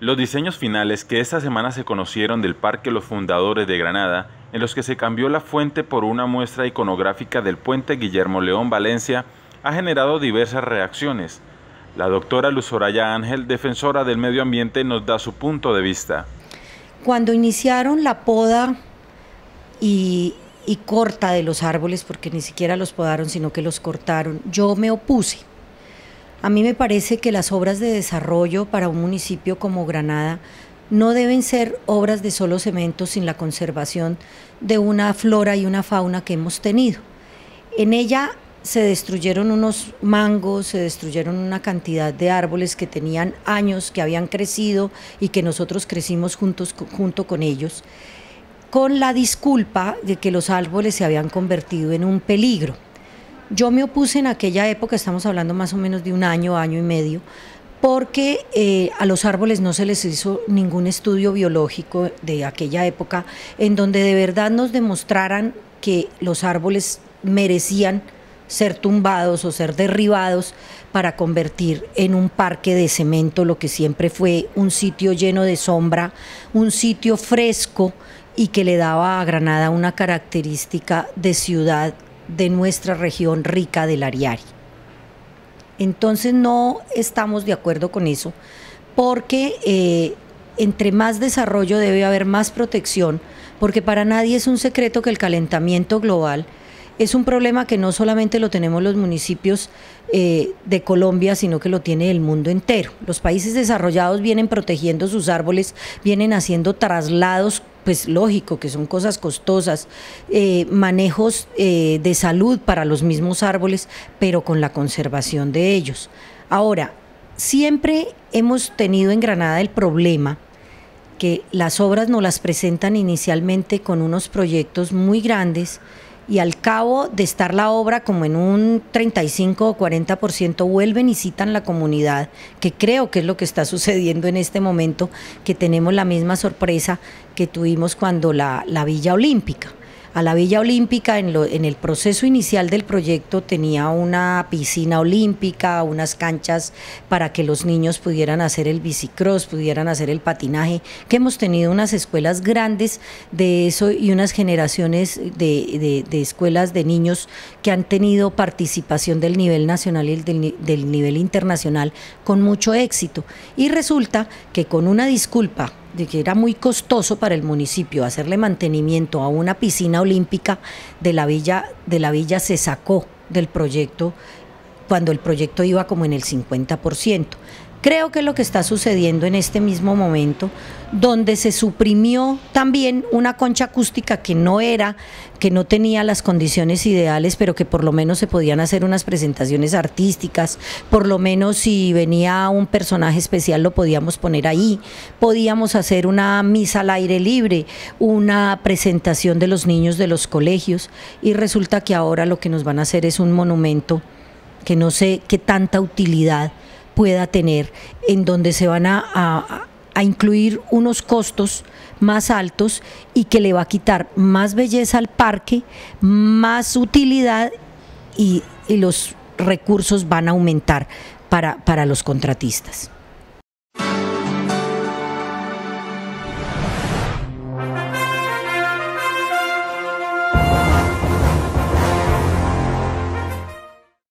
Los diseños finales que esta semana se conocieron del Parque Los Fundadores de Granada, en los que se cambió la fuente por una muestra iconográfica del puente Guillermo León Valencia, ha generado diversas reacciones. La doctora Luz Soraya Ángel, defensora del medio ambiente, nos da su punto de vista. Cuando iniciaron la poda y, y corta de los árboles, porque ni siquiera los podaron, sino que los cortaron, yo me opuse a mí me parece que las obras de desarrollo para un municipio como Granada no deben ser obras de solo cemento sin la conservación de una flora y una fauna que hemos tenido. En ella se destruyeron unos mangos, se destruyeron una cantidad de árboles que tenían años, que habían crecido y que nosotros crecimos juntos, junto con ellos, con la disculpa de que los árboles se habían convertido en un peligro. Yo me opuse en aquella época, estamos hablando más o menos de un año, año y medio, porque eh, a los árboles no se les hizo ningún estudio biológico de aquella época en donde de verdad nos demostraran que los árboles merecían ser tumbados o ser derribados para convertir en un parque de cemento lo que siempre fue un sitio lleno de sombra, un sitio fresco y que le daba a Granada una característica de ciudad de nuestra región rica del Ariari. Entonces no estamos de acuerdo con eso, porque eh, entre más desarrollo debe haber más protección, porque para nadie es un secreto que el calentamiento global es un problema que no solamente lo tenemos los municipios eh, de Colombia, sino que lo tiene el mundo entero. Los países desarrollados vienen protegiendo sus árboles, vienen haciendo traslados pues lógico que son cosas costosas, eh, manejos eh, de salud para los mismos árboles, pero con la conservación de ellos. Ahora, siempre hemos tenido en Granada el problema que las obras nos las presentan inicialmente con unos proyectos muy grandes, y al cabo de estar la obra como en un 35 o 40% vuelven y citan la comunidad, que creo que es lo que está sucediendo en este momento, que tenemos la misma sorpresa que tuvimos cuando la, la Villa Olímpica a la Villa Olímpica. En, en el proceso inicial del proyecto tenía una piscina olímpica, unas canchas para que los niños pudieran hacer el bicicross, pudieran hacer el patinaje, que hemos tenido unas escuelas grandes de eso y unas generaciones de, escuelas de niños que han tenido participación del nivel nacional y del nivel internacional con mucho éxito. Y resulta que con una disculpa de que era muy costoso para el municipio hacerle mantenimiento a una piscina olímpica de la villa, de la villa se sacó del proyecto cuando el proyecto iba como en el 50%. Creo que lo que está sucediendo en este mismo momento, donde se suprimió también una concha acústica que no era, que no tenía las condiciones ideales, pero que por lo menos se podían hacer unas presentaciones artísticas, por lo menos si venía un personaje especial lo podíamos poner ahí, podíamos hacer una misa al aire libre, una presentación de los niños de los colegios, y resulta que ahora lo que nos van a hacer es un monumento que no sé qué tanta utilidad pueda tener, en donde se van a, incluir unos costos más altos y que le va a quitar más belleza al parque, más utilidad y, los recursos van a aumentar para los contratistas.